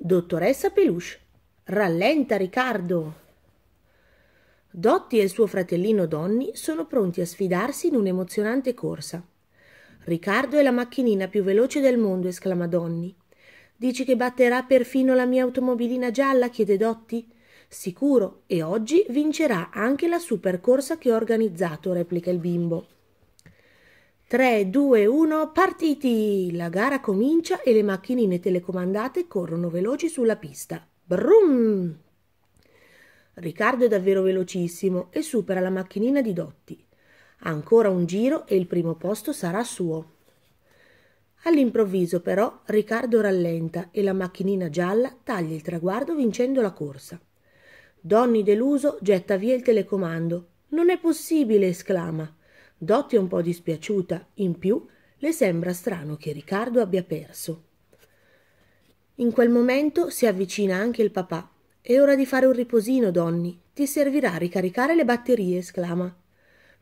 Dottoressa Peluche. Rallenta, Riccardo. Dotti e il suo fratellino Donny sono pronti a sfidarsi in un'emozionante corsa. Riccardo è la macchinina più veloce del mondo, esclama Donny. Dici che batterà perfino la mia automobilina gialla? chiede Dotti. Sicuro, e oggi vincerà anche la supercorsa che ho organizzato, replica il bimbo. 3, 2, 1, partiti! La gara comincia e le macchinine telecomandate corrono veloci sulla pista. Brum! Riccardo è davvero velocissimo e supera la macchinina di Dotti. Ancora un giro e il primo posto sarà suo. All'improvviso però Riccardo rallenta e la macchinina gialla taglia il traguardo vincendo la corsa. Donny deluso getta via il telecomando. Non è possibile! esclama. Dotti è un po' dispiaciuta, in più le sembra strano che Riccardo abbia perso. In quel momento si avvicina anche il papà. È ora di fare un riposino, Donny. Ti servirà a ricaricare le batterie, esclama.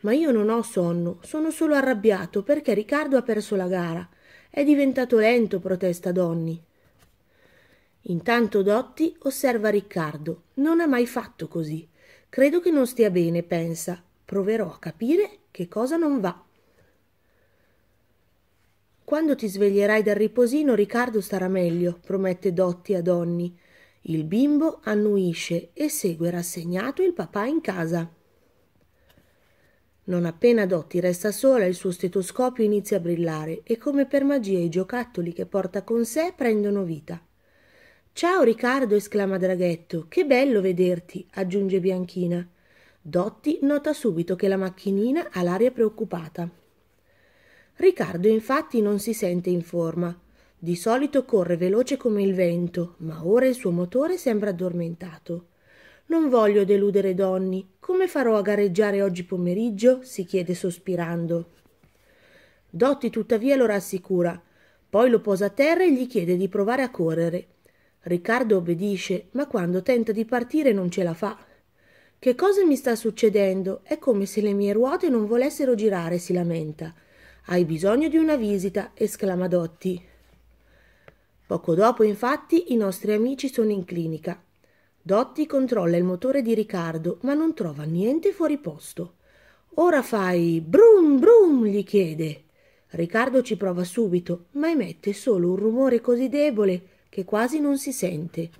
Ma io non ho sonno, sono solo arrabbiato perché Riccardo ha perso la gara. È diventato lento, protesta Donny. Intanto Dotti osserva Riccardo. Non ha mai fatto così. Credo che non stia bene, pensa. Proverò a capire che cosa non va. Quando ti sveglierai dal riposino, Riccardo starà meglio, promette Dotti a Donny. Il bimbo annuisce e segue rassegnato il papà in casa. Non appena Dotti resta sola, il suo stetoscopio inizia a brillare e come per magia i giocattoli che porta con sé prendono vita. Ciao Riccardo, esclama Draghetto. Che bello vederti, aggiunge Bianchina. Dotti nota subito che la macchinina ha l'aria preoccupata. Riccardo infatti non si sente in forma. Di solito corre veloce come il vento, ma ora il suo motore sembra addormentato. Non voglio deludere Donni. Come farò a gareggiare oggi pomeriggio? si chiede sospirando. Dotti tuttavia lo rassicura. Poi lo posa a terra e gli chiede di provare a correre. Riccardo obbedisce, ma quando tenta di partire non ce la fa. Che cosa mi sta succedendo? È come se le mie ruote non volessero girare, si lamenta. Hai bisogno di una visita, esclama Dotti. Poco dopo, infatti, i nostri amici sono in clinica. Dotti controlla il motore di Riccardo, ma non trova niente fuori posto. Ora fai brum brum, gli chiede. Riccardo ci prova subito, ma emette solo un rumore così debole che quasi non si sente.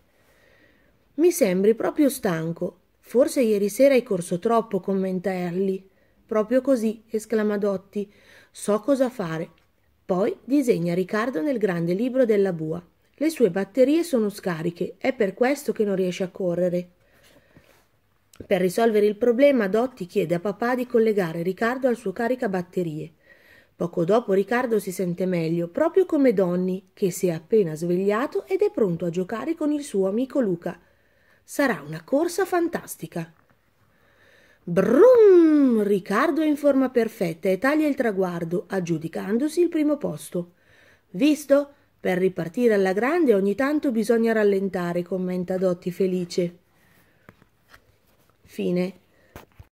Mi sembri proprio stanco, Forse ieri sera hai corso troppo, commenta Erli. Proprio così, esclama Dotti. So cosa fare. Poi disegna Riccardo nel grande libro della bua. Le sue batterie sono scariche, è per questo che non riesce a correre. Per risolvere il problema, Dotti chiede a papà di collegare Riccardo al suo caricabatterie. Poco dopo Riccardo si sente meglio, proprio come Donny, che si è appena svegliato ed è pronto a giocare con il suo amico Luca. Sarà una corsa fantastica. Brum! Riccardo è in forma perfetta e taglia il traguardo, aggiudicandosi il primo posto. Visto? Per ripartire alla grande ogni tanto bisogna rallentare, commenta Dotti felice. Fine.